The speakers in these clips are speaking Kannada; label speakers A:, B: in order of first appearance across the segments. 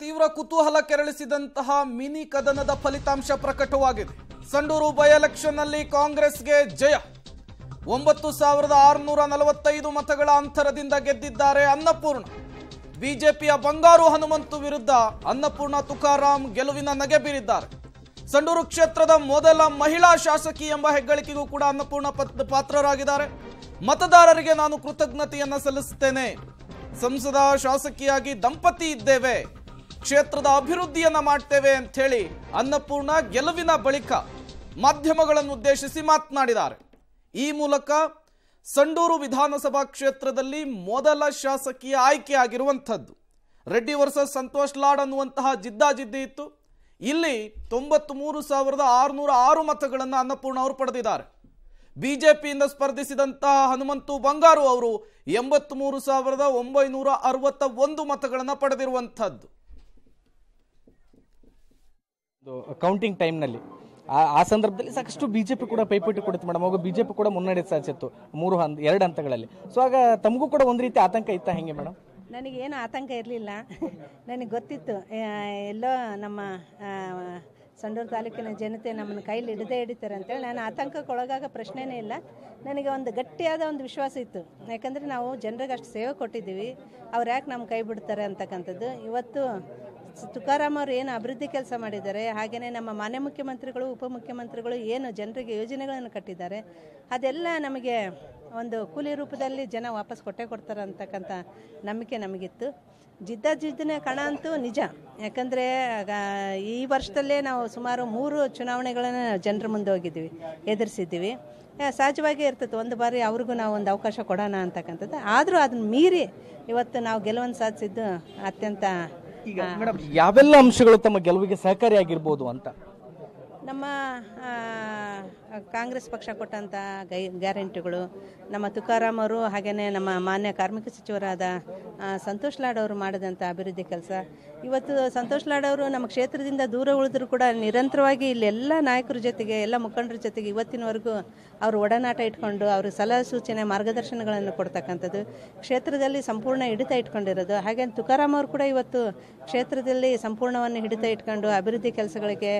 A: ತೀವ್ರ ಕುತೂಹಲ ಕೆರಳಿಸಿದಂತಹ ಮಿನಿ ಕದನದ ಫಲಿತಾಂಶ ಪ್ರಕಟವಾಗಿದೆ ಸಂಡೂರು ಬೈ ಎಲೆಕ್ಷನ್ ನಲ್ಲಿ ಕಾಂಗ್ರೆಸ್ಗೆ ಜಯ ಒಂಬತ್ತು ಸಾವಿರದ ಆರುನೂರ ನಲವತ್ತೈದು ಮತಗಳ ಅಂತರದಿಂದ ಗೆದ್ದಿದ್ದಾರೆ ಅನ್ನಪೂರ್ಣ ಬಿಜೆಪಿಯ ಬಂಗಾರು ಹನುಮಂತು ವಿರುದ್ಧ ಅನ್ನಪೂರ್ಣ ತುಕಾರಾಮ್ ಗೆಲುವಿನ ನಗೆ ಬೀರಿದ್ದಾರೆ ಸಂಡೂರು ಕ್ಷೇತ್ರದ ಮೊದಲ ಮಹಿಳಾ ಶಾಸಕಿ ಎಂಬ ಹೆಗ್ಗಳಿಕೆಗೂ ಕೂಡ ಅನ್ನಪೂರ್ಣ ಪಾತ್ರರಾಗಿದ್ದಾರೆ ಮತದಾರರಿಗೆ ನಾನು ಕೃತಜ್ಞತೆಯನ್ನು ಸಲ್ಲಿಸುತ್ತೇನೆ ಸಂಸದ ಶಾಸಕಿಯಾಗಿ ದಂಪತಿ ಇದ್ದೇವೆ ಕ್ಷೇತ್ರದ ಅಭಿವೃದ್ಧಿಯನ್ನ ಮಾಡ್ತೇವೆ ಅಂತ ಹೇಳಿ ಅನ್ನಪೂರ್ಣ ಗೆಲುವಿನ ಬಳಿಕ ಮಾಧ್ಯಮಗಳನ್ನು ಉದ್ದೇಶಿಸಿ ಮಾತನಾಡಿದ್ದಾರೆ ಈ ಮೂಲಕ ಸಂಡೂರು ವಿಧಾನಸಭಾ ಕ್ಷೇತ್ರದಲ್ಲಿ ಮೊದಲ ಶಾಸಕಿಯ ಆಯ್ಕೆ ಆಗಿರುವಂಥದ್ದು ರೆಡ್ಡಿ ವರ್ಸಸ್ ಸಂತೋಷ್ ಲಾಡ್ ಅನ್ನುವಂತಹ ಜಿದ್ದಾಜಿದ್ದಿ ಇತ್ತು ಇಲ್ಲಿ ಮೂರು ಸಾವಿರದ ಆರುನೂರ ಆರು ಮತಗಳನ್ನು ಅನ್ನಪೂರ್ಣ ಅವರು ಪಡೆದಿದ್ದಾರೆ ಬಿಜೆಪಿಯಿಂದ ಸ್ಪರ್ಧಿಸಿದಂತಹ ಹನುಮಂತು ಬಂಗಾರು ಅವರು ಮೂರು ಸಾವಿರದ ಒಂಬೈನೂರ ಅರವತ್ತ ಒಂದು ಮತಗಳನ್ನು ಪಡೆದಿರುವಂಥದ್ದು
B: ಕೌಂಟಿಂಗ್ ಟೈಮ್ನಲ್ಲಿ ಆ ಸಂದರ್ಭದಲ್ಲಿ ಸಾಕಷ್ಟು ಬಿಜೆಪಿ ಕೂಡ ಪೈಪೋಟಿ ಕೊಡುತ್ತೆ ಮೇಡಮ್ ಅವಾಗ ಪಿ ಕೂಡ ಮುನ್ನಡೆ ಸಾಧಿಸಿತ್ತು ಮೂರು ಹಂತ ಎರಡು ಹಂತಗಳಲ್ಲಿ ಸೊ ಆಗ ತಮಗೂ ಕೂಡ ಒಂದು ರೀತಿ ಆತಂಕ ಇತ್ತ ಹೆಂಗೆ ಮೇಡಮ್
C: ನನಗೇನು ಆತಂಕ ಇರಲಿಲ್ಲ ನನಗೆ ಗೊತ್ತಿತ್ತು ಎಲ್ಲೋ ನಮ್ಮ ಸಂಡೂರು ತಾಲೂಕಿನ ಜನತೆ ನಮ್ಮನ್ನು ಕೈಲಿ ಹಿಡಿದೇ ಹಿಡಿತಾರೆ ಅಂತೇಳಿ ನಾನು ಆತಂಕಕ್ಕೊಳಗಾಗ ಪ್ರಶ್ನೆನೇ ಇಲ್ಲ ನನಗೆ ಒಂದು ಗಟ್ಟಿಯಾದ ಒಂದು ವಿಶ್ವಾಸ ಇತ್ತು ಯಾಕಂದರೆ ನಾವು ಜನರಿಗೆ ಅಷ್ಟು ಸೇವೆ ಕೊಟ್ಟಿದ್ದೀವಿ ಅವ್ರು ಯಾಕೆ ನಮ್ಮ ಕೈ ಬಿಡ್ತಾರೆ ಅಂತಕ್ಕಂಥದ್ದು ಇವತ್ತು ತುಕಾರಾಮ್ ಅವರು ಏನು ಅಭಿವೃದ್ಧಿ ಕೆಲಸ ಮಾಡಿದ್ದಾರೆ ಹಾಗೆಯೇ ನಮ್ಮ ಮಾನ್ಯ ಮುಖ್ಯಮಂತ್ರಿಗಳು ಉಪಮುಖ್ಯಮಂತ್ರಿಗಳು ಏನು ಜನರಿಗೆ ಯೋಜನೆಗಳನ್ನು ಕಟ್ಟಿದ್ದಾರೆ ಅದೆಲ್ಲ ನಮಗೆ ಒಂದು ಕೂಲಿ ರೂಪದಲ್ಲಿ ಜನ ವಾಪಸ್ ಕೊಟ್ಟೆ ಕೊಡ್ತಾರೆ ಅಂತಕ್ಕಂಥ ನಂಬಿಕೆ ನಮಗಿತ್ತು ಜಿದ್ದ ಜಿದ್ದನೇ ಕಣ ಅಂತೂ ನಿಜ ಯಾಕಂದರೆ ಈ ವರ್ಷದಲ್ಲೇ ನಾವು ಸುಮಾರು ಮೂರು ಚುನಾವಣೆಗಳನ್ನು ಜನರ ಮುಂದೆ ಹೋಗಿದ್ದೀವಿ ಎದುರಿಸಿದ್ದೀವಿ ಸಹಜವಾಗೇ ಇರ್ತದೆ ಒಂದು ಬಾರಿ ಅವ್ರಿಗೂ ನಾವು ಒಂದು ಅವಕಾಶ ಕೊಡೋಣ ಅಂತಕ್ಕಂಥದ್ದು ಆದರೂ ಅದನ್ನು ಮೀರಿ ಇವತ್ತು ನಾವು ಗೆಲುವನ್ನು ಸಾಧಿಸಿದ್ದು ಅತ್ಯಂತ ಈಗ ಮೇಡಮ್
B: ಯಾವೆಲ್ಲ ಅಂಶಗಳು ತಮ್ಮ ಗೆಲುವಿಗೆ ಸಹಕಾರಿಯಾಗಿರ್ಬೋದು ಅಂತ
C: ನಮ್ಮ ಕಾಂಗ್ರೆಸ್ ಪಕ್ಷ ಕೊಟ್ಟಂಥ ಗೈ ಗ್ಯಾರಂಟಿಗಳು ನಮ್ಮ ತುಕಾರಾಮ್ ಅವರು ಹಾಗೆಯೇ ನಮ್ಮ ಮಾನ್ಯ ಕಾರ್ಮಿಕ ಸಚಿವರಾದ ಸಂತೋಷ್ ಲಾಡ್ ಅವರು ಮಾಡಿದಂಥ ಅಭಿವೃದ್ಧಿ ಕೆಲಸ ಇವತ್ತು ಸಂತೋಷ್ ಲಾಡ್ ಅವರು ನಮ್ಮ ಕ್ಷೇತ್ರದಿಂದ ದೂರ ಉಳಿದ್ರು ಕೂಡ ನಿರಂತರವಾಗಿ ಇಲ್ಲೆಲ್ಲ ನಾಯಕರ ಜೊತೆಗೆ ಎಲ್ಲ ಮುಖಂಡರ ಜೊತೆಗೆ ಇವತ್ತಿನವರೆಗೂ ಅವರು ಒಡನಾಟ ಇಟ್ಕೊಂಡು ಅವರು ಸಲಹೆ ಸೂಚನೆ ಮಾರ್ಗದರ್ಶನಗಳನ್ನು ಕೊಡ್ತಕ್ಕಂಥದ್ದು ಕ್ಷೇತ್ರದಲ್ಲಿ ಸಂಪೂರ್ಣ ಹಿಡಿತ ಇಟ್ಕೊಂಡಿರೋದು ಹಾಗೆ ತುಕಾರಾಮ್ ಅವರು ಕೂಡ ಇವತ್ತು ಕ್ಷೇತ್ರದಲ್ಲಿ ಸಂಪೂರ್ಣವನ್ನು ಹಿಡಿತ ಇಟ್ಕೊಂಡು ಅಭಿವೃದ್ಧಿ ಕೆಲಸಗಳಿಗೆ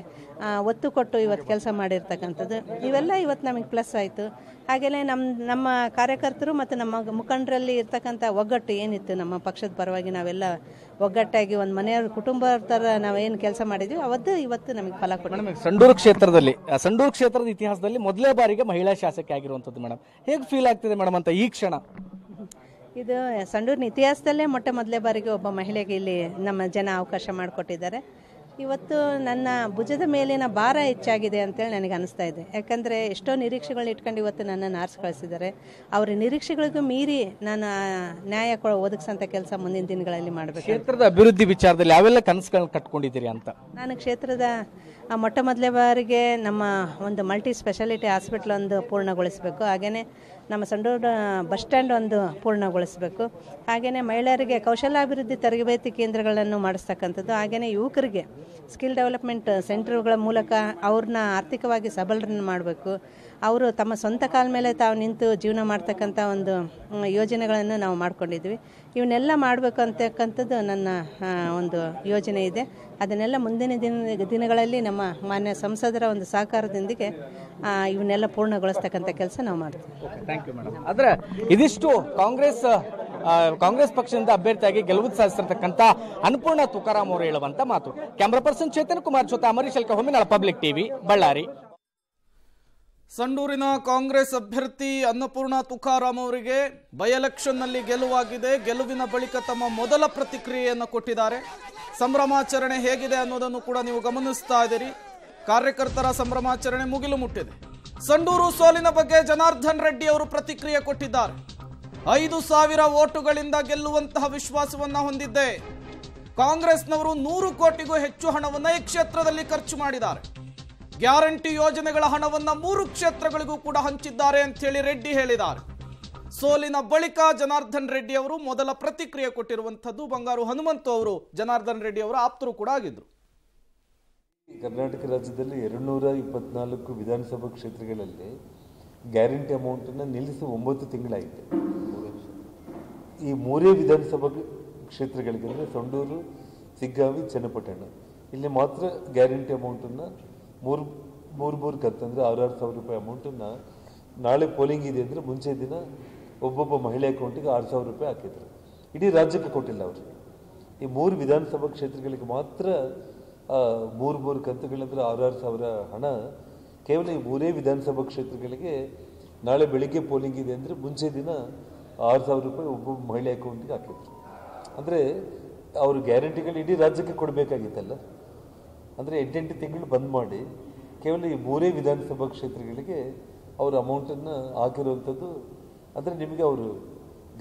C: ಒತ್ತು ಕೊಟ್ಟು ಇವತ್ತು ಕೆಲಸ ಮಾಡಿರ್ತಕ್ಕಂಥದ್ದು ಇವೆಲ್ಲ ಇವತ್ತು ನಮಗೆ ಪ್ಲಸ್ ಆಯಿತು ಹಾಗೆಯೇ ನಮ್ಮ ನಮ್ಮ ಕಾರ್ಯಕರ್ತರು ಮತ್ತು ನಮ್ಮ ಮುಖಂಡರಲ್ಲಿ ಇರ್ತಕ್ಕಂಥ ಒಗ್ಗಟ್ಟು ಏನಿತ್ತು ನಮ್ಮ ನಮ್ಮ ಪಕ್ಷದ ಪರವಾಗಿ ನಾವೆಲ್ಲ ಒಗ್ಗಟ್ಟಾಗಿ ಒಂದು ಮನೆಯವ್ರ ಕುಟುಂಬ ಥರ ನಾವೇನು ಕೆಲಸ ಮಾಡಿದ್ವಿ ಅವತ್ತು ಇವತ್ತು ನಮಗೆ ಫಲ ಕೊಟ್ಟು ಮೇಡಮ್
B: ಸಂಡೂರು ಕ್ಷೇತ್ರದಲ್ಲಿ ಆ ಸಂಡೂರು ಕ್ಷೇತ್ರದ ಇತಿಹಾಸದಲ್ಲಿ ಮೊದಲೇ ಬಾರಿಗೆ ಮಹಿಳಾ ಶಾಸಕಿ ಆಗಿರುವಂಥದ್ದು ಮೇಡಮ್ ಹೇಗೆ ಫೀಲ್ ಆಗ್ತಿದೆ ಮೇಡಮ್ ಅಂತ ಈ ಕ್ಷಣ
C: ಇದು ಸಂಡೂರಿನ ಇತಿಹಾಸದಲ್ಲೇ ಮೊಟ್ಟೆ ಮೊದಲೇ ಬಾರಿಗೆ ಒಬ್ಬ ಮಹಿಳೆಗೆ ಇಲ್ಲಿ ನಮ್ಮ ಜನ ಅವಕಾಶ ಮಾಡಿಕೊಟ್ಟಿದ್ದಾರೆ ಇವತ್ತು ನನ್ನ ಭುಜದ ಮೇಲಿನ ಭಾರ ಹೆಚ್ಚಾಗಿದೆ ಅಂತೇಳಿ ನನಗೆ ಅನಿಸ್ತಾ ಇದೆ ಯಾಕಂದರೆ ಎಷ್ಟೋ ನಿರೀಕ್ಷೆಗಳನ್ನ ಇಟ್ಕೊಂಡು ಇವತ್ತು ನನ್ನ ನಾರ್ಸ್ ಕಳಿಸಿದ್ದಾರೆ ಅವರ ನಿರೀಕ್ಷೆಗಳಿಗೂ ಮೀರಿ ನಾನು ನ್ಯಾಯ ಒದಗಿಸೋಂಥ ಕೆಲಸ ಮುಂದಿನ ದಿನಗಳಲ್ಲಿ ಮಾಡಬೇಕು ಕ್ಷೇತ್ರದ
B: ಅಭಿವೃದ್ಧಿ ವಿಚಾರದಲ್ಲಿ ಯಾವೆಲ್ಲ ಕನಸುಗಳನ್ನ ಕಟ್ಕೊಂಡಿದ್ದೀರಿ ಅಂತ
C: ನಾನು ಕ್ಷೇತ್ರದ ಮೊಟ್ಟ ಮೊದಲೇ ಬಾರಿಗೆ ನಮ್ಮ ಒಂದು ಮಲ್ಟಿ ಸ್ಪೆಷಾಲಿಟಿ ಹಾಸ್ಪಿಟ್ಲ್ ಒಂದು ಪೂರ್ಣಗೊಳಿಸಬೇಕು ಹಾಗೆಯೇ ನಮ್ಮ ಸಂಡೂರು ಬಸ್ ಸ್ಟ್ಯಾಂಡ್ ಒಂದು ಪೂರ್ಣಗೊಳಿಸಬೇಕು ಹಾಗೆಯೇ ಮಹಿಳೆಯರಿಗೆ ಕೌಶಲ್ಯಾಭಿವೃದ್ಧಿ ತರಬೇತಿ ಕೇಂದ್ರಗಳನ್ನು ಮಾಡಿಸ್ತಕ್ಕಂಥದ್ದು ಹಾಗೆಯೇ ಯುವಕರಿಗೆ ಸ್ಕಿಲ್ ಡೆವಲಪ್ಮೆಂಟ್ ಸೆಂಟರ್ಗಳ ಮೂಲಕ ಅವ್ರನ್ನ ಆರ್ಥಿಕವಾಗಿ ಸಬಲರನ್ನು ಮಾಡಬೇಕು ಅವರು ತಮ್ಮ ಸ್ವಂತ ಕಾಲ ಮೇಲೆ ತಾವು ನಿಂತು ಜೀವನ ಮಾಡ್ತಕ್ಕಂಥ ಒಂದು ಯೋಜನೆಗಳನ್ನು ನಾವು ಮಾಡ್ಕೊಂಡಿದ್ವಿ ಇವನ್ನೆಲ್ಲ ಮಾಡಬೇಕು ಅಂತಕ್ಕಂಥದ್ದು ನನ್ನ ಒಂದು ಯೋಜನೆ ಇದೆ ಅದನ್ನೆಲ್ಲ ಮುಂದಿನ ದಿನ ದಿನಗಳಲ್ಲಿ ನಮ್ಮ ಮಾನ್ಯ ಸಂಸದರ ಒಂದು ಸಹಕಾರದೊಂದಿಗೆ ಇವನ್ನೆಲ್ಲ ಪೂರ್ಣಗೊಳಿಸ್ತಕ್ಕಂಥ ಕೆಲಸ ನಾವು
B: ಮಾಡ್ತೀವಿ ಆದ್ರೆ ಇದಿಷ್ಟು ಕಾಂಗ್ರೆಸ್ ಕಾಂಗ್ರೆಸ್ ಪಕ್ಷದಿಂದ ಅಭ್ಯರ್ಥಿಯಾಗಿ ಗೆಲುವು ಸಾಧಿಸಿರ್ತಕ್ಕಂಥ ಅನ್ನಪೂರ್ಣ ತುಕಾರಾಮ್ ಅವರು ಹೇಳುವಂತ ಮಾತು ಕ್ಯಾಮ್ರಾ ಪರ್ಸನ್ ಚೇತನ್ ಕುಮಾರ್ ಜೊತೆ ಅಮರೀಶ್ ಅಲ್ಕ ಹೊಮ್ಮಿನ ಪಬ್ಲಿಕ್ ಟಿವಿ ಬಳ್ಳಾರಿ
A: ಸಂಡೂರಿನ ಕಾಂಗ್ರೆಸ್ ಅಭ್ಯರ್ಥಿ ಅನ್ನಪೂರ್ಣ ತುಕಾರಾಮ್ ಅವರಿಗೆ ಬೈ ಎಲೆಕ್ಷನ್ನಲ್ಲಿ ಗೆಲುವಾಗಿದೆ ಗೆಲುವಿನ ಬಳಿಕ ತಮ್ಮ ಮೊದಲ ಪ್ರತಿಕ್ರಿಯೆಯನ್ನು ಕೊಟ್ಟಿದ್ದಾರೆ ಸಂಭ್ರಮಾಚರಣೆ ಹೇಗಿದೆ ಅನ್ನೋದನ್ನು ಕೂಡ ನೀವು ಗಮನಿಸ್ತಾ ಇದ್ದೀರಿ ಕಾರ್ಯಕರ್ತರ ಸಂಭ್ರಮಾಚರಣೆ ಮುಗಿಲು ಮುಟ್ಟಿದೆ ಸಂಡೂರು ಸೋಲಿನ ಬಗ್ಗೆ ಜನಾರ್ದನ್ ರೆಡ್ಡಿ ಅವರು ಪ್ರತಿಕ್ರಿಯೆ ಕೊಟ್ಟಿದ್ದಾರೆ ಐದು ಸಾವಿರ ಓಟುಗಳಿಂದ ಗೆಲ್ಲುವಂತಹ ವಿಶ್ವಾಸವನ್ನ ಹೊಂದಿದ್ದೆ ಕಾಂಗ್ರೆಸ್ನವರು ನೂರು ಕೋಟಿಗೂ ಹೆಚ್ಚು ಹಣವನ್ನು ಈ ಕ್ಷೇತ್ರದಲ್ಲಿ ಖರ್ಚು ಮಾಡಿದ್ದಾರೆ ಗ್ಯಾರಂಟಿ ಯೋಜನೆಗಳ ಹಣವನ್ನ ಮೂರು ಕ್ಷೇತ್ರಗಳಿಗೂ ಕೂಡ ಹಂಚಿದ್ದಾರೆ ಅಂತ ಹೇಳಿ ರೆಡ್ಡಿ ಹೇಳಿದ್ದಾರೆ ಸೋಲಿನ ಬಳಿಕ ಜನಾರ್ದನ್ ರೆಡ್ಡಿ ಅವರು ಮೊದಲ ಪ್ರತಿಕ್ರಿಯೆ ಕೊಟ್ಟಿರುವಂತದ್ದು ಬಂಗಾರು ಹನುಮಂತು ಅವರು ಜನಾರ್ದನ್ ರೆಡ್ಡಿ ಅವರ ಆಪ್ತರು ಕೂಡ ಆಗಿದ್ರು
D: ಕರ್ನಾಟಕ ರಾಜ್ಯದಲ್ಲಿ ಎರಡು ನೂರ ಇಪ್ಪತ್ನಾಲ್ಕು ವಿಧಾನಸಭಾ ಕ್ಷೇತ್ರಗಳಲ್ಲಿ ಗ್ಯಾರಂಟಿ ಅಮೌಂಟನ್ನು ನಿಲ್ಲಿಸಿ ಒಂಬತ್ತು ತಿಂಗಳಾಯಿತು ಈ ಮೂರೇ ವಿಧಾನಸಭಾ ಕ್ಷೇತ್ರಗಳಿಗೆ ಅಂದರೆ ಸಂಡೂರು ಸಿಗ್ಗಾವಿ ಚನ್ನಪಟ್ಟಣ ಇಲ್ಲಿ ಮಾತ್ರ ಗ್ಯಾರಂಟಿ ಅಮೌಂಟನ್ನು ಮೂರು ಮೂರು ಮೂರು ಕಂತಂದರೆ ಆರಾರು ಸಾವಿರ ರೂಪಾಯಿ ಅಮೌಂಟನ್ನು ನಾಳೆ ಪೋಲಿಂಗ್ ಇದೆ ಅಂದರೆ ಮುಂಚೆ ದಿನ ಒಬ್ಬೊಬ್ಬ ಮಹಿಳೆ ಅಕೌಂಟಿಗೆ ಆರು ಸಾವಿರ ರೂಪಾಯಿ ಹಾಕಿದ್ರು ಇಡೀ ರಾಜ್ಯಕ್ಕೆ ಕೊಟ್ಟಿಲ್ಲ ಅವರು ಈ ಮೂರು ವಿಧಾನಸಭಾ ಕ್ಷೇತ್ರಗಳಿಗೆ ಮಾತ್ರ ಮೂರು ಮೂರು ಕಂತುಗಳಂದರೆ ಆರಾರು ಸಾವಿರ ಹಣ ಕೇವಲ ಈ ಮೂರೇ ವಿಧಾನಸಭಾ ಕ್ಷೇತ್ರಗಳಿಗೆ ನಾಳೆ ಬೆಳಿಗ್ಗೆ ಪೋಲಿಂಗ್ ಇದೆ ಅಂದರೆ ಮುಂಚೆ ದಿನ ಆರು ಸಾವಿರ ರೂಪಾಯಿ ಒಬ್ಬೊಬ್ಬ ಮಹಿಳೆ ಅಕೌಂಟಿಗೆ ಹಾಕಿದ್ರು ಅಂದರೆ ಅವರು ಗ್ಯಾರಂಟಿಗಳು ಇಡೀ ರಾಜ್ಯಕ್ಕೆ ಕೊಡಬೇಕಾಗಿತ್ತಲ್ಲ ಅಂದರೆ ಎಂಟೆಂಟು ತಿಂಗಳು ಬಂದ್ ಮಾಡಿ ಕೇವಲ ಈ ಮೂರೇ ವಿಧಾನಸಭಾ ಕ್ಷೇತ್ರಗಳಿಗೆ ಅವರು ಅಮೌಂಟನ್ನು ಹಾಕಿರುವಂಥದ್ದು ಅಂದರೆ ನಿಮಗೆ ಅವರು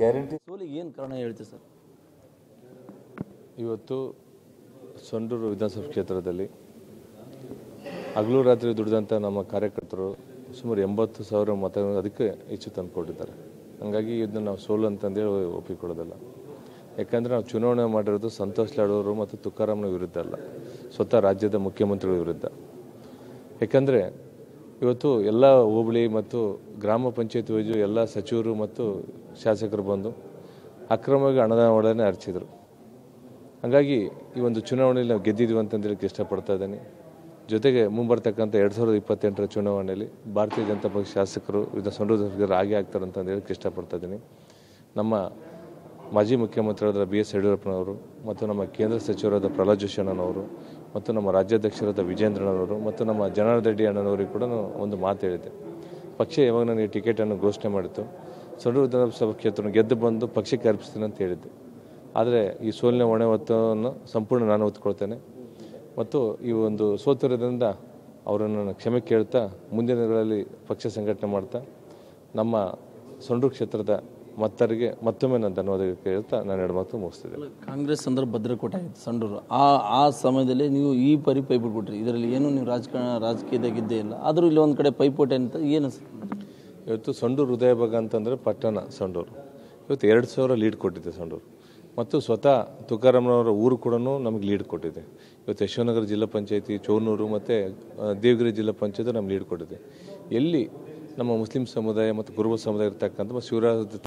D: ಗ್ಯಾರಂಟಿ ಸೋಲಿಗೆ ಏನು ಕಾರಣ ಹೇಳ್ತೀವಿ ಸರ್
E: ಇವತ್ತು ಸೊಂಡೂರು ವಿಧಾನಸಭಾ ಕ್ಷೇತ್ರದಲ್ಲಿ ಹಗಲು ರಾತ್ರಿ ದುಡಿದಂಥ ನಮ್ಮ ಕಾರ್ಯಕರ್ತರು ಸುಮಾರು ಎಂಬತ್ತು ಸಾವಿರ ಮತ ಅದಕ್ಕೆ ಹೆಚ್ಚು ತಂದುಕೊಟ್ಟಿದ್ದಾರೆ ಹಾಗಾಗಿ ಇದನ್ನು ನಾವು ಸೋಲು ಅಂತಂದೇಳಿ ಒಪ್ಪಿಕೊಳ್ಳೋದಲ್ಲ ಯಾಕಂದರೆ ನಾವು ಚುನಾವಣೆ ಮಾಡಿರೋದು ಸಂತೋಷ್ ಲಾಡೋರು ಮತ್ತು ತುಕಾರಾಮ್ನ ವಿರುದ್ಧ ಅಲ್ಲ ಸ್ವತಃ ರಾಜ್ಯದ ಮುಖ್ಯಮಂತ್ರಿಗಳ ವಿರುದ್ಧ ಏಕೆಂದರೆ ಇವತ್ತು ಎಲ್ಲ ಹೋಬಳಿ ಮತ್ತು ಗ್ರಾಮ ಪಂಚಾಯತ್ ವೈಜು ಎಲ್ಲ ಸಚಿವರು ಮತ್ತು ಶಾಸಕರು ಬಂದು ಅಕ್ರಮವಾಗಿ ಹಣದ ಒಡನೆ ಹರಿಸಿದರು ಹಾಗಾಗಿ ಈ ಒಂದು ಚುನಾವಣೆಯಲ್ಲಿ ನಾವು ಗೆದ್ದಿದ್ದೀವಿ ಅಂತಂದೇಳಕ್ಕೆ ಇಷ್ಟಪಡ್ತಾ ಇದ್ದೀನಿ ಜೊತೆಗೆ ಮುಂಬರ್ತಕ್ಕಂಥ ಎರಡು ಸಾವಿರದ ಇಪ್ಪತ್ತೆಂಟರ ಚುನಾವಣೆಯಲ್ಲಿ ಭಾರತೀಯ ಜನತಾ ಪಕ್ಷ ಶಾಸಕರು ಇದನ್ನು ಸಂರಕ್ಷಕರು ರಾಗಿ ಆಗ್ತಾರೆ ಅಂತ ಹೇಳಕ್ಕೆ ಇಷ್ಟಪಡ್ತಾ ಇದ್ದೀನಿ ನಮ್ಮ ಮಾಜಿ ಮುಖ್ಯಮಂತ್ರಿಯಾದ ಬಿ ಎಸ್ ಯಡಿಯೂರಪ್ಪನವರು ಮತ್ತು ನಮ್ಮ ಕೇಂದ್ರ ಸಚಿವರಾದ ಪ್ರಹ್ಲಾದ್ ಜೋಶಿ ಅಣ್ಣನವರು ಮತ್ತು ನಮ್ಮ ರಾಜ್ಯಾಧ್ಯಕ್ಷರಾದ ವಿಜೇಂದ್ರನವರು ಮತ್ತು ನಮ್ಮ ಜನಾರ್ದನ ರೆಡ್ಡಿ ಅಣ್ಣನವರಿಗೆ ಕೂಡ ಒಂದು ಮಾತು ಹೇಳಿದೆ ಪಕ್ಷ ಯಾವಾಗ ನನಗೆ ಟಿಕೆಟನ್ನು ಘೋಷಣೆ ಮಾಡಿತು ಸಂಡೂರು ವಿಧಾನಸಭಾ ಕ್ಷೇತ್ರ ಗೆದ್ದು ಬಂದು ಪಕ್ಷಕ್ಕೆ ಅರ್ಪಿಸ್ತೀನಿ ಅಂತ ಹೇಳಿದ್ದೆ ಆದರೆ ಈ ಸೋಲಿನ ಹೊಣೆ ಹೊತ್ತನ್ನು ಸಂಪೂರ್ಣ ನಾನು ಹೊತ್ಕೊಳ್ತೇನೆ ಮತ್ತು ಈ ಒಂದು ಸೋತರದಿಂದ ಅವರನ್ನು ಕ್ಷಮೆ ಕೇಳ್ತಾ ಮುಂದಿನ ದಿನಗಳಲ್ಲಿ ಪಕ್ಷ ಸಂಘಟನೆ ಮಾಡ್ತಾ ನಮ್ಮ ಸೊಂಡೂರು ಕ್ಷೇತ್ರದ ಮತ್ತರಿಗೆ ಮತ್ತೊಮ್ಮೆ ನಾನು ಧನ್ಯವಾದ ಕೇಳ್ತಾ ನಾನು ಎರಡು ಮಾತು ಮುಗಿಸ್ತಿದ್ದೆ ಕಾಂಗ್ರೆಸ್ ಅಂದ್ರೆ ಭದ್ರಕೋಟೆ ಆಯಿತು ಸಂಡೂರು ಆ ಆ ಸಮಯದಲ್ಲಿ ನೀವು ಈ ಪರಿ ಪೈಬಿಟ್ಬಿಟ್ರಿ ಇದರಲ್ಲಿ ಏನು ನೀವು ರಾಜಕಾರಣ ರಾಜಕೀಯದಾಗ ಇದ್ದೇ ಇಲ್ಲ ಆದರೂ ಇಲ್ಲಿ ಒಂದು ಕಡೆ ಪೈಪೋಟೆ ಅಂತ ಏನು ಇವತ್ತು ಸಂಡೂರು ಹೃದಯ ಭಾಗ ಅಂತಂದರೆ ಪಟ್ಟಣ ಸಂಡೂರು ಇವತ್ತು ಎರಡು ಸಾವಿರ ಲೀಡ್ ಕೊಟ್ಟಿದ್ದೆ ಸಂಡೂರು ಮತ್ತು ಸ್ವತಃ ತುಕಾರಾಮನವರ ಊರು ಕೂಡ ನಮಗೆ ಲೀಡ್ ಕೊಟ್ಟಿದೆ ಇವತ್ತು ಯಶವನಗರ ಜಿಲ್ಲಾ ಪಂಚಾಯತಿ ಚೋನೂರು ಮತ್ತು ದೇವಗಿರಿ ಜಿಲ್ಲಾ ಪಂಚಾಯತಿ ನಮ್ಗೆ ಲೀಡ್ ಕೊಟ್ಟಿದೆ ಎಲ್ಲಿ ನಮ್ಮ ಮುಸ್ಲಿಂ ಸಮುದಾಯ ಮತ್ತು ಕುರುಬ ಸಮುದಾಯ ಇರ್ತಕ್ಕಂಥ ಶಿವರಾಜ್